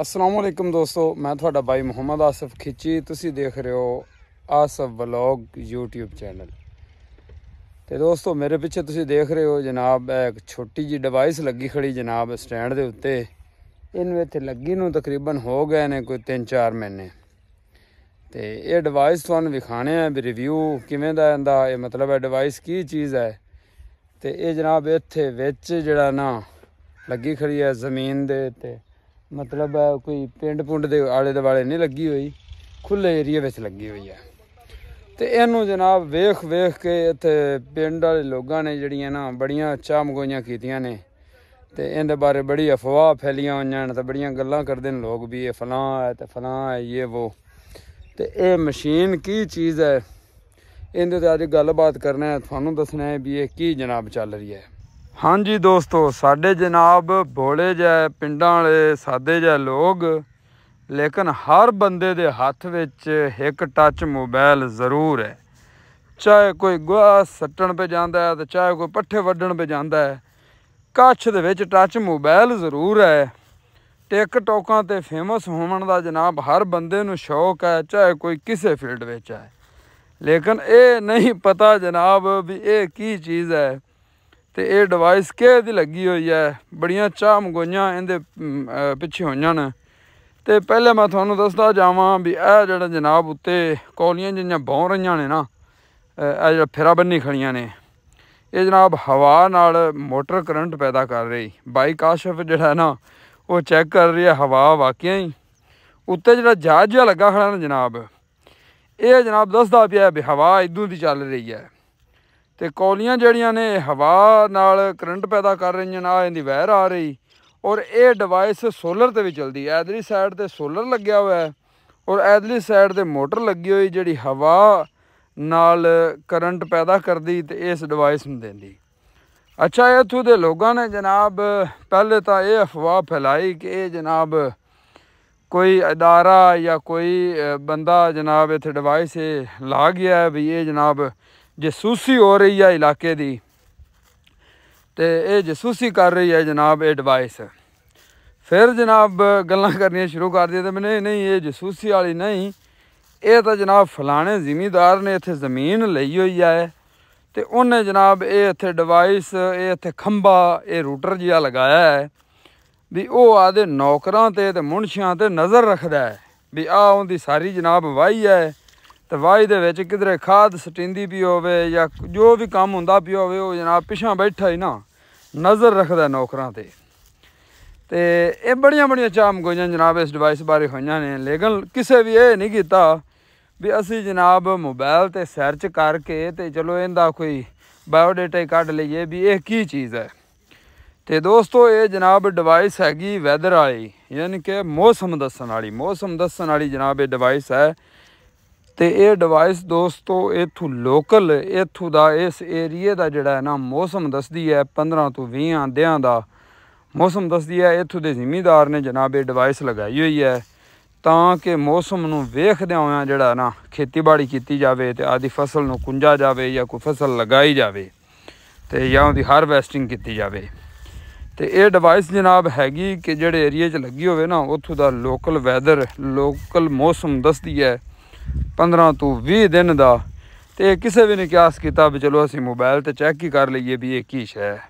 ਅਸਲਾਮ ਅਲੈਕਮ ਦੋਸਤੋ ਮੈਂ ਤੁਹਾਡਾ ਬਾਈ ਮੁਹੰਮਦ ਆਸਫ ਖਿੱਚੀ ਤੁਸੀਂ ਦੇਖ ਰਹੇ ਹੋ ਆਸਫ ਵਲੌਗ YouTube ਚੈਨਲ ਤੇ ਦੋਸਤੋ ਮੇਰੇ ਪਿੱਛੇ ਤੁਸੀਂ ਦੇਖ ਰਹੇ ਹੋ ਜਨਾਬ ਇੱਕ ਛੋਟੀ ਜੀ ਡਿਵਾਈਸ ਲੱਗੀ ਖੜੀ ਜਨਾਬ ਸਟੈਂਡ ਦੇ ਉੱਤੇ ਇਹਨੂੰ ਇੱਥੇ ਲੱਗੀ ਨੂੰ ਤਕਰੀਬਨ ਹੋ ਗਏ ਨੇ ਕੋਈ 3-4 ਮਹੀਨੇ ਤੇ ਇਹ ਡਿਵਾਈਸ ਤੁਹਾਨੂੰ ਵਿਖਾਣੇ ਆ ਵੀ ਰਿਵਿਊ ਕਿਵੇਂ ਦਾ ਇਹਦਾ ਇਹ ਮਤਲਬ ਹੈ ਡਿਵਾਈਸ ਕੀ ਚੀਜ਼ ਹੈ ਤੇ ਇਹ ਜਨਾਬ ਇੱਥੇ ਵਿੱਚ ਜਿਹੜਾ ਨਾ ਲੱਗੀ ਖੜੀ ਹੈ ਜ਼ਮੀਨ ਦੇ ਤੇ ਮਤਲਬ ਕੋਈ ਪਿੰਡ ਪੁੰਡ ਦੇ ਆਲੇ ਦੁਆਲੇ ਨਹੀਂ ਲੱਗੀ ਹੋਈ ਖੁੱਲੇ ਏਰੀਆ ਵਿੱਚ ਲੱਗੀ ਹੋਈ ਹੈ ਤੇ ਇਹਨੂੰ ਜਨਾਬ ਵੇਖ ਵੇਖ ਕੇ ਇੱਥੇ ਪਿੰਡ ਵਾਲੇ ਲੋਕਾਂ ਨੇ ਜਿਹੜੀਆਂ ਨਾ ਬੜੀਆਂ ਚਾਮਗੋਈਆਂ ਕੀਤੀਆਂ ਨੇ ਤੇ ਇਹਦੇ ਬਾਰੇ ਬੜੀ ਅਫਵਾਹ ਫੈਲੀਆਂ ਹੋਈਆਂ ਨੇ ਤੇ ਬੜੀਆਂ ਗੱਲਾਂ ਕਰਦੇ ਨੇ ਲੋਕ ਵੀ ਇਹ ਫਲਾਂ ਹੈ ਤੇ ਫਲਾਂ ਹੈ ਇਹ ਉਹ ਤੇ ਇਹ ਮਸ਼ੀਨ ਕੀ ਚੀਜ਼ ਹੈ ਇਹਦੇ ਤੇ ਅੱਜ ਗੱਲਬਾਤ ਕਰਨਾ ਹੈ ਤੁਹਾਨੂੰ ਦੱਸਣਾ ਹੈ ਵੀ ਇਹ ਕੀ ਜਨਾਬ ਚੱਲ ਰਹੀ ਹੈ ਹਾਂਜੀ ਦੋਸਤੋ ਸਾਡੇ ਜਨਾਬ ਬੋਲੇ ਜੈ ਪਿੰਡਾਂ ਵਾਲੇ ਸਾਦੇ ਜੈ ਲੋਕ ਲੇਕਿਨ ਹਰ ਬੰਦੇ ਦੇ ਹੱਥ ਵਿੱਚ ਇੱਕ ਟੱਚ ਮੋਬਾਈਲ ਜ਼ਰੂਰ ਹੈ ਚਾਹੇ ਕੋਈ ਗਵਾ ਸੱਟਣ ਪੇ ਜਾਂਦਾ ਹੈ ਤੇ ਚਾਹੇ ਕੋਈ ਪੱਠੇ ਵੱਢਣ ਪੇ ਜਾਂਦਾ ਹੈ ਕੱਛ ਦੇ ਵਿੱਚ ਟੱਚ ਮੋਬਾਈਲ ਜ਼ਰੂਰ ਹੈ ਟਿਕਟੋਕਾਂ ਤੇ ਫੇਮਸ ਹੋਣ ਦਾ ਜਨਾਬ ਹਰ ਬੰਦੇ ਨੂੰ ਸ਼ੌਕ ਹੈ ਚਾਹੇ ਕੋਈ ਕਿਸੇ ਫੀਲਡ ਵਿੱਚ ਹੈ ਲੇਕਿਨ ਇਹ ਨਹੀਂ ਪਤਾ ਜਨਾਬ ਵੀ ਇਹ ਕੀ ਚੀਜ਼ ਹੈ ਤੇ ਇਹ ਡਿਵਾਈਸ ਕਿਹ ਦੀ ਲੱਗੀ ਹੋਈ ਹੈ ਬੜੀਆਂ ਚਾਹ ਮਗੋਈਆਂ ਇਹਦੇ ਪਿੱਛੇ ਹੋਈਆਂ ਨੇ ਤੇ ਪਹਿਲੇ ਮੈਂ ਤੁਹਾਨੂੰ ਦੱਸਦਾ ਜਾਵਾਂ ਵੀ ਇਹ ਜਿਹੜਾ ਜਨਾਬ ਉੱਤੇ ਕੌਲੀਆਂ ਜਿਹੀਆਂ ਬੌਂ ਰਹੀਆਂ ਨੇ ਨਾ ਇਹ ਜਿਹੜਾ ਫੇਰਾ ਬੰਨੀ ਖੜੀਆਂ ਨੇ ਇਹ ਜਨਾਬ ਹਵਾ ਨਾਲ ਮੋਟਰ ਕਰੰਟ ਪੈਦਾ ਕਰ ਰਹੀ ਬਾਈ ਕਾਸ਼ਫ ਜਿਹੜਾ ਨਾ ਉਹ ਚੈੱਕ ਕਰ ਰਿਹਾ ਹਵਾ ਵਾਕਿਆ ਹੀ ਉੱਤੇ ਜਿਹੜਾ ਜਹਾਜ਼ ਜਿਹਾ ਲੱਗਾ ਖੜਾ ਨਾ ਜਨਾਬ ਇਹ ਜਨਾਬ ਦੱਸਦਾ ਪਿਆ ਵੀ ਹਵਾ ਇਦੋਂ ਦੀ ਚੱਲ ਰਹੀ ਹੈ ਤੇ ਕੌਲੀਆਂ ਜਿਹੜੀਆਂ ਨੇ ਹਵਾ ਨਾਲ ਕਰੰਟ ਪੈਦਾ ਕਰ ਰਹੀਆਂ ਨੇ ਆ ਇਹਦੀ ਵਹਿਰ ਆ ਰਹੀ ਔਰ ਇਹ ਡਿਵਾਈਸ ਸੋਲਰ ਤੇ ਵੀ ਚਲਦੀ ਹੈ ਐਦਲੀ ਸਾਈਡ ਤੇ ਸੋਲਰ ਲੱਗਿਆ ਹੋਇਆ ਹੈ ਔਰ ਐਦਲੀ ਸਾਈਡ ਤੇ ਮੋਟਰ ਲੱਗੀ ਹੋਈ ਜਿਹੜੀ ਹਵਾ ਨਾਲ ਕਰੰਟ ਪੈਦਾ ਕਰਦੀ ਤੇ ਇਸ ਡਿਵਾਈਸ ਨੂੰ ਦਿੰਦੀ ਅੱਛਾ ਇਥੋਂ ਦੇ ਲੋਕਾਂ ਨੇ ਜਨਾਬ ਪਹਿਲੇ ਤਾਂ ਇਹ ਅਫਵਾਹ ਫੈਲਾਈ ਕਿ ਇਹ ਜਨਾਬ ਕੋਈ ਅਦਾਰਾ ਜਾਂ ਕੋਈ ਬੰਦਾ ਜਨਾਬ ਇੱਥੇ ਡਿਵਾਈਸ ਲਾ ਗਿਆ ਵੀ ਇਹ ਜਨਾਬ ਜਸੂਸੀ ਹੋ ਰਹੀ ਹੈ ਇਲਾਕੇ ਦੀ ਤੇ ਇਹ ਜਸੂਸੀ ਕਰ ਰਹੀ ਹੈ ਜਨਾਬ ਇਹ ਡਿਵਾਈਸ ਫਿਰ ਜਨਾਬ ਗੱਲਾਂ ਕਰਨੀਆਂ ਸ਼ੁਰੂ ਕਰ ਦਿੱਤੇ ਮੈਨੇ ਨਹੀਂ ਇਹ ਜਸੂਸੀ ਵਾਲੀ ਨਹੀਂ ਇਹ ਤਾਂ ਜਨਾਬ ਫਲਾਣੇ ਜ਼ਿਮੀਦਾਰ ਨੇ ਇੱਥੇ ਜ਼ਮੀਨ ਲਈ ਹੋਈ ਹੈ ਤੇ ਉਹਨੇ ਜਨਾਬ ਇਹ ਇੱਥੇ ਡਿਵਾਈਸ ਇਹ ਇੱਥੇ ਖੰਭਾ ਇਹ ਰੂਟਰ ਜਿਹਾ ਲਗਾਇਆ ਹੈ ਵੀ ਉਹ ਆਦੇ ਨੌਕਰਾਂ ਤੇ ਤੇ ਮੁਨਸ਼ੀਆਂ ਤੇ ਨਜ਼ਰ ਰੱਖਦਾ ਹੈ ਵੀ ਆ ਉਹਦੀ ਸਾਰੀ ਜਨਾਬ ਵਾਈ ਹੈ ਤੇ ਵਾਈ ਦੇ ਵਿੱਚ ਕਿਧਰੇ ਖਾਦ ਸਟਿੰਦੀ ਵੀ ਹੋਵੇ ਜਾਂ ਜੋ ਵੀ ਕੰਮ ਹੁੰਦਾ ਵੀ ਹੋਵੇ ਉਹ ਜਨਾਬ ਪਿਛਾਂ ਬੈਠਾ ਹੀ ਨਾ ਨਜ਼ਰ ਰੱਖਦਾ ਨੌਕਰਾਂ ਤੇ ਤੇ ਇਹ ਬੜੀਆਂ ਬੜੀਆਂ ਚਾਮ ਗੋਈਆਂ ਜਨਾਬ ਇਸ ਡਿਵਾਈਸ ਬਾਰੇ ਹੋਈਆਂ ਨੇ ਲੇਕਿਨ ਕਿਸੇ ਵੀ ਇਹ ਨਹੀਂ ਕੀਤਾ ਵੀ ਅਸੀਂ ਜਨਾਬ ਮੋਬਾਈਲ ਤੇ ਸਰਚ ਕਰਕੇ ਤੇ ਚਲੋ ਇਹਦਾ ਕੋਈ ਬਾਇਓ ਡਾਟਾ ਹੀ ਕੱਢ ਲਈਏ ਵੀ ਇਹ ਕੀ ਚੀਜ਼ ਹੈ ਤੇ ਦੋਸਤੋ ਇਹ ਜਨਾਬ ਡਿਵਾਈਸ ਹੈਗੀ ਵੈਦਰ ਵਾਲੀ ਯਾਨੀ ਕਿ ਮੌਸਮ ਦੱਸਣ ਵਾਲੀ ਮੌਸਮ ਦੱਸਣ ਵਾਲੀ ਜਨਾਬ ਇਹ ਡਿਵਾਈਸ ਹੈ ਤੇ ਇਹ ਡਿਵਾਈਸ ਦੋਸਤੋ ਇਥੋਂ ਲੋਕਲ ਇਥੋਂ ਦਾ ਇਸ ਏਰੀਏ ਦਾ ਜਿਹੜਾ ਹੈ ਨਾ ਮੌਸਮ ਦੱਸਦੀ ਹੈ 15 ਤੋਂ 20 ਆਂਦਿਆਂ ਦਾ ਮੌਸਮ ਦੱਸਦੀ ਹੈ ਇਥੋਂ ਦੇ ਜ਼ਿਮੀਦਾਰ ਨੇ ਜਨਾਬ ਇਹ ਡਿਵਾਈਸ ਲਗਾਈ ਹੋਈ ਹੈ ਤਾਂ ਕਿ ਮੌਸਮ ਨੂੰ ਵੇਖਦਿਆਂ ਹੋਇਆਂ ਜਿਹੜਾ ਨਾ ਖੇਤੀਬਾੜੀ ਕੀਤੀ ਜਾਵੇ ਤੇ ਆਦੀ ਫਸਲ ਨੂੰ ਕੁੰਜਾ ਜਾਵੇ ਜਾਂ ਕੋਈ ਫਸਲ ਲਗਾਈ ਜਾਵੇ ਤੇ ਜਾਂ ਉਹਦੀ ਹਾਰਵੈਸਟਿੰਗ ਕੀਤੀ ਜਾਵੇ ਤੇ ਇਹ ਡਿਵਾਈਸ ਜਨਾਬ ਹੈਗੀ ਕਿ ਜਿਹੜੇ ਏਰੀਆ 'ਚ ਲੱਗੀ ਹੋਵੇ ਨਾ ਉੱਥੋਂ ਦਾ ਲੋਕਲ ਵੈਦਰ ਲੋਕਲ ਮੌਸਮ ਦੱਸਦੀ ਹੈ 15 ਤੋਂ 20 ਦਿਨ ਦਾ ਤੇ ਕਿਸੇ ਵੀ ਨੇ ਕਿਆਸ ਕੀਤਾ ਵੀ ਚਲੋ ਅਸੀਂ ਮੋਬਾਈਲ ਤੇ ਚੈੱਕ ਹੀ ਕਰ ਲਈਏ ਵੀ ਇਹ ਕੀ ਸ਼ੈ ਹੈ